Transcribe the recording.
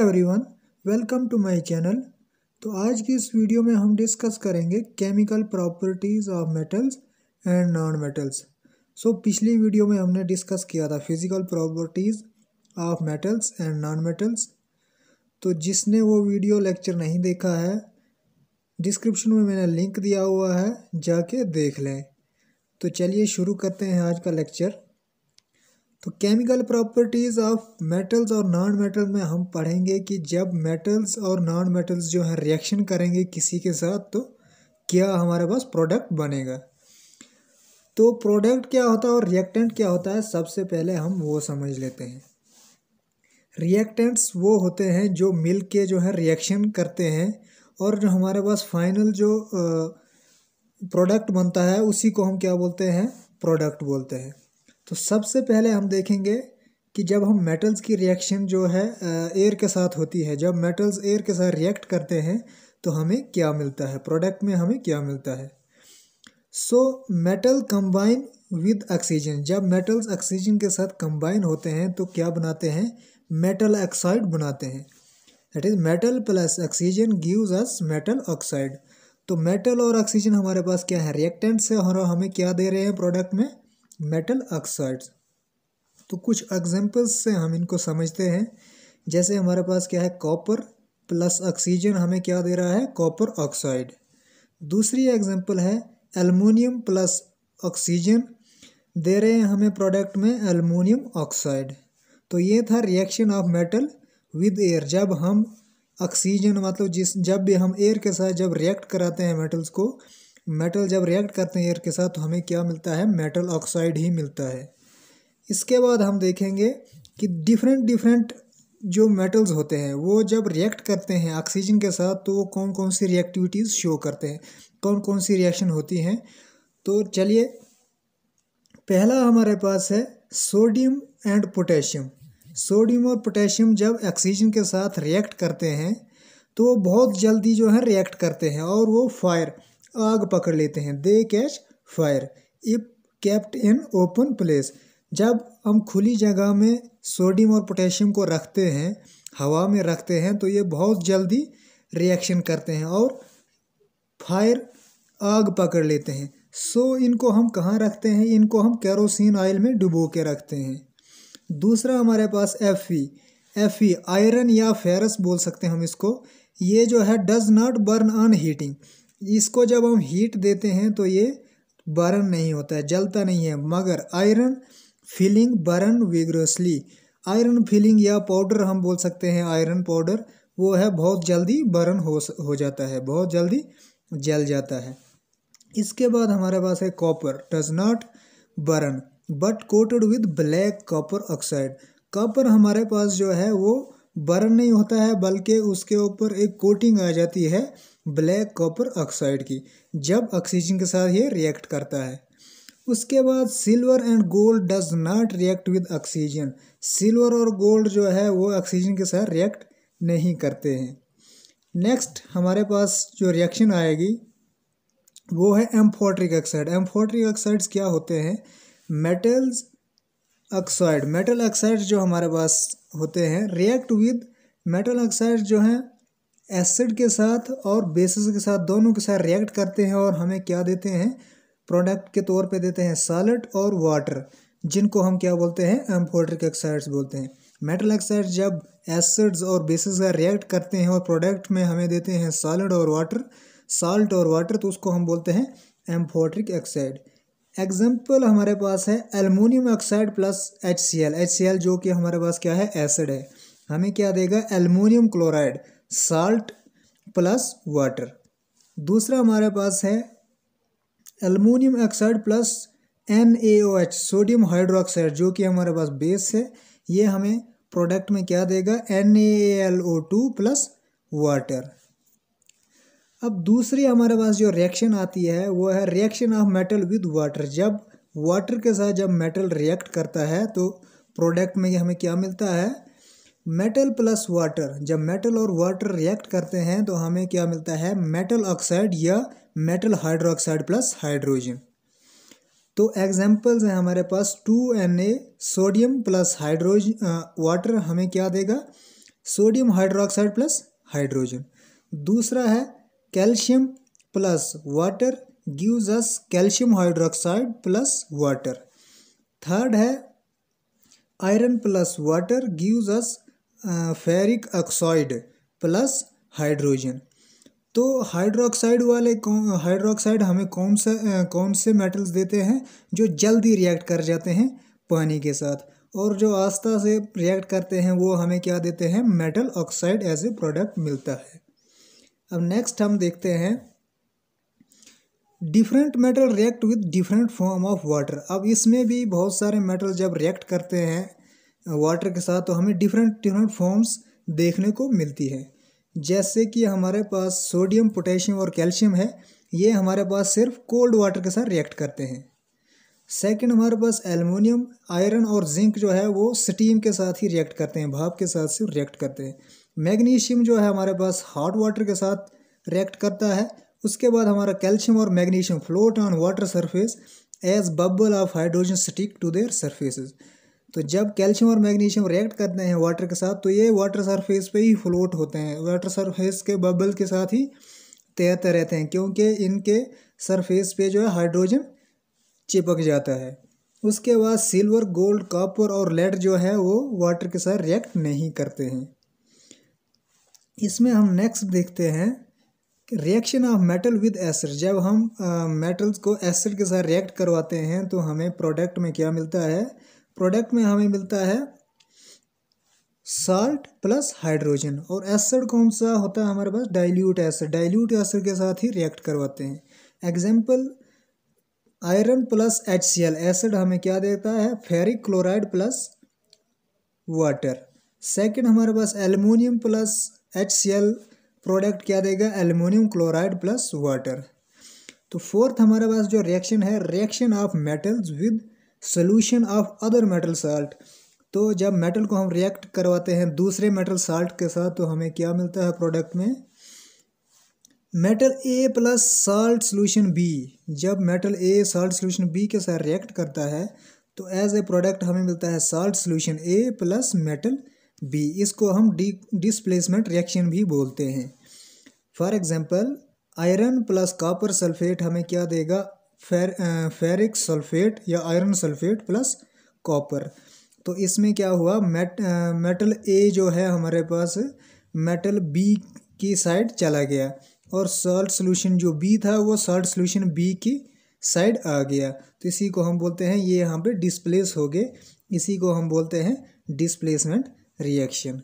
everyone welcome to my channel तो आज की इस वीडियो में हम डिस्कस करेंगे chemical properties of metals and non metals so पिछली वीडियो में हमने डिस्कस किया था physical properties of metals and non metals तो जिसने वो वीडियो लेक्चर नहीं देखा है डिस्क्रिप्शन में मैंने लिंक दिया हुआ है जाके देख लें तो चलिए शुरू करते हैं आज का लेक्चर तो केमिकल प्रॉपर्टीज़ ऑफ मेटल्स और नॉन मेटल में हम पढ़ेंगे कि जब मेटल्स और नॉन मेटल्स जो है रिएक्शन करेंगे किसी के साथ तो क्या हमारे पास प्रोडक्ट बनेगा तो प्रोडक्ट क्या होता है और रिएक्टेंट क्या होता है सबसे पहले हम वो समझ लेते हैं रिएक्टेंट्स वो होते हैं जो मिल के जो है रिएक्शन करते हैं और जो हमारे पास फाइनल जो प्रोडक्ट बनता है उसी को हम क्या बोलते हैं प्रोडक्ट बोलते हैं तो सबसे पहले हम देखेंगे कि जब हम मेटल्स की रिएक्शन जो है एयर के साथ होती है जब मेटल्स एयर के साथ रिएक्ट करते हैं तो हमें क्या मिलता है प्रोडक्ट में हमें क्या मिलता है so metal combine with oxygen जब मेटल्स ऑक्सीजन के साथ कंबाइन होते हैं तो क्या बनाते हैं मेटल ऑक्साइड बनाते हैं that is metal plus oxygen gives us metal oxide तो मेटल और ऑक्सीजन हमारे पास क्या है रिएक्टेंट्स है और हमें क्या दे रहे हैं प्रोडक्ट में मेटल ऑक्साइड्स तो कुछ एग्जाम्पल्स से हम इनको समझते हैं जैसे हमारे पास क्या है कॉपर प्लस ऑक्सीजन हमें क्या दे रहा है कॉपर ऑक्साइड दूसरी एग्जाम्पल है एलमोनियम प्लस ऑक्सीजन दे रहे हैं हमें प्रोडक्ट में एलमोनियम ऑक्साइड तो ये था reaction of metal with air जब हम ऑक्सीजन मतलब जिस जब भी हम एयर के साथ जब रिएक्ट कराते हैं मेटल्स को मेटल जब रिएक्ट करते हैं एयर के साथ तो हमें क्या मिलता है मेटल ऑक्साइड ही मिलता है इसके बाद हम देखेंगे कि डिफरेंट डिफरेंट जो मेटल्स होते हैं वो जब रिएक्ट करते हैं ऑक्सीजन के साथ तो वो कौन कौन सी रिएक्टिविटीज़ शो करते हैं कौन कौन सी रिएक्शन होती हैं तो चलिए पहला हमारे पास है सोडियम एंड पोटेशियम सोडियम और पोटेशियम जब ऑक्सीजन के साथ रिएक्ट करते हैं तो वो बहुत जल्दी जो है रिएक्ट करते हैं और वो फायर आग पकड़ लेते हैं they catch fire if kept in open place जब हम खुली जगह में सोडियम और पोटेशियम को रखते हैं हवा में रखते हैं तो ये बहुत जल्दी रिएक्शन करते हैं और फायर आग पकड़ लेते हैं सो so, इनको हम कहाँ रखते हैं इनको हम कैरोसिन ऑयल में डुबो के रखते हैं दूसरा हमारे पास F E F E iron या फेरस बोल सकते हैं हम इसको ये जो है does not burn on heating इसको जब हम हीट देते हैं तो ये बर्न नहीं होता है जलता नहीं है मगर iron filing burn vigorously iron filing या पाउडर हम बोल सकते हैं आयरन पाउडर वो है बहुत जल्दी बर्न हो हो जाता है बहुत जल्दी जल जाता है इसके बाद हमारे पास है copper does not burn but coated with black copper oxide copper हमारे पास जो है वो बर्न नहीं होता है बल्कि उसके ऊपर एक कोटिंग आ जाती है ब्लैक कॉपर ऑक्साइड की जब ऑक्सीजन के साथ ये रिएक्ट करता है उसके बाद silver and gold does not react with oxygen silver और गोल्ड जो है वो ऑक्सीजन के साथ रिएक्ट नहीं करते हैं नेक्स्ट हमारे पास जो रिएक्शन आएगी वो है एम्फोट्रिक ऑक्साइड एम्फोट्रिक ऑक्साइड्स क्या होते हैं मेटल्स ऑक्साइड मेटल ऑक्साइड जो हमारे पास होते हैं रिएक्ट विद मेटल ऑक्साइड जो हैं एसिड के साथ और बेसिस के साथ दोनों के साथ रिएक्ट करते हैं और हमें क्या देते हैं प्रोडक्ट के तौर पे देते हैं सॉलिड और वाटर जिनको हम क्या बोलते हैं एम्फोट्रिक ऑक्साइड्स बोलते हैं मेटल ऑक्साइड जब एसिड्स और बेसिस का रिएक्ट करते हैं और प्रोडक्ट में हमें देते हैं सॉलिड और वाटर साल्ट और वाटर तो उसको हम बोलते हैं एम्फोट्रिक ऑक्साइड एग्जाम्पल हमारे पास है aluminium oxide plus H C L H C L जो कि हमारे पास क्या है एसिड है हमें क्या देगा aluminium chloride salt plus water दूसरा हमारे पास है aluminium oxide plus N sodium hydroxide जो कि हमारे पास बेस है ये हमें प्रोडक्ट में क्या देगा एन प्लस वाटर अब दूसरी हमारे पास जो रिएक्शन आती है वो है reaction of metal with water जब वाटर के साथ जब मेटल रिएक्ट करता है तो प्रोडक्ट में हमें क्या मिलता है मेटल प्लस वाटर जब मेटल और वाटर रिएक्ट करते हैं तो हमें क्या मिलता है मेटल ऑक्साइड या मेटल हाइड्रोक्साइड प्लस हाइड्रोजन तो एग्जाम्पल्स हैं हमारे पास two N A sodium plus hydrogen water हमें क्या देगा सोडियम हाइड्रोक्साइड प्लस हाइड्रोजन दूसरा है calcium plus water gives us calcium hydroxide plus water third है iron plus water gives us ferric oxide plus hydrogen तो हाइड्रोक्साइड वाले कौन hydroxide हमें कौन सा कौन से मेटल्स देते हैं जो जल्दी रिएक्ट कर जाते हैं पानी के साथ और जो आस्था से रिएक्ट करते हैं वो हमें क्या देते हैं metal oxide as a product मिलता है अब नेक्स्ट हम देखते हैं different metal react with different form of water अब इसमें भी बहुत सारे मेटल जब रिएक्ट करते हैं वाटर के साथ तो हमें डिफरेंट डिफरेंट फॉर्म्स देखने को मिलती है जैसे कि हमारे पास सोडियम पोटेशियम और कैल्शियम है ये हमारे पास सिर्फ कोल्ड वाटर के साथ रिएक्ट करते हैं सेकंड हमारे पास एलमोनियम आयरन और जिंक जो है वो स्टीम के साथ ही रिएक्ट करते हैं भाप के साथ सिर्फ रिएक्ट करते हैं मैग्नीशियम जो है हमारे पास हॉट वाटर के साथ रिएक्ट करता है उसके बाद हमारा कैल्शियम और magnesium float on water surface as bubble of hydrogen stick to their surfaces तो जब कैल्शियम और मैग्नीशियम रिएक्ट करते हैं वाटर के साथ तो ये वाटर सरफेस पे ही फ्लोट होते हैं वाटर सरफेस के बबल के साथ ही तैरते रहते हैं क्योंकि इनके सरफेस पे जो है हाइड्रोजन चिपक जाता है उसके बाद सिल्वर गोल्ड कॉपर और लेड जो है वो वाटर के साथ रिएक्ट नहीं करते हैं इसमें हम नेक्स्ट देखते हैं reaction of metal with acid जब हम मेटल्स uh, को एसिड के साथ रिएक्ट करवाते हैं तो हमें प्रोडक्ट में क्या मिलता है प्रोडक्ट में हमें मिलता है साल्ट प्लस हाइड्रोजन और एसिड कौन सा होता है हमारे पास डाइल्यूट एसिड डाइल्यूट एसिड के साथ ही रिएक्ट करवाते हैं example iron plus H C L acid हमें क्या देता है ferric chloride plus water second हमारे पास aluminium plus H C L product क्या देगा एलमोनियम क्लोराइड प्लस वाटर तो फोर्थ हमारे पास जो रिएक्शन है reaction of metals with solution of other metal salt तो जब मेटल को हम रिएक्ट करवाते हैं दूसरे मेटल साल्ट के साथ तो हमें क्या मिलता है प्रोडक्ट में metal A plus salt solution B जब metal A salt solution B के साथ रिएक्ट करता है तो एज ए प्रोडक्ट हमें मिलता है salt solution A plus metal B इसको हम डी डिसप्लेसमेंट रिएक्शन भी बोलते हैं for example iron plus copper sulphate हमें क्या देगा फेर फेरिक सल्फेट या आयरन सल्फेट प्लस कॉपर तो इसमें क्या हुआ मेट मेटल ए जो है हमारे पास मेटल बी की साइड चला गया और सॉल्ट सॉल्यूशन जो बी था वो सॉल्ट सॉल्यूशन बी की साइड आ गया तो इसी को हम बोलते हैं ये यहाँ पे डिस्प्लेस हो गए इसी को हम बोलते हैं डिस्प्लेसमेंट रिएक्शन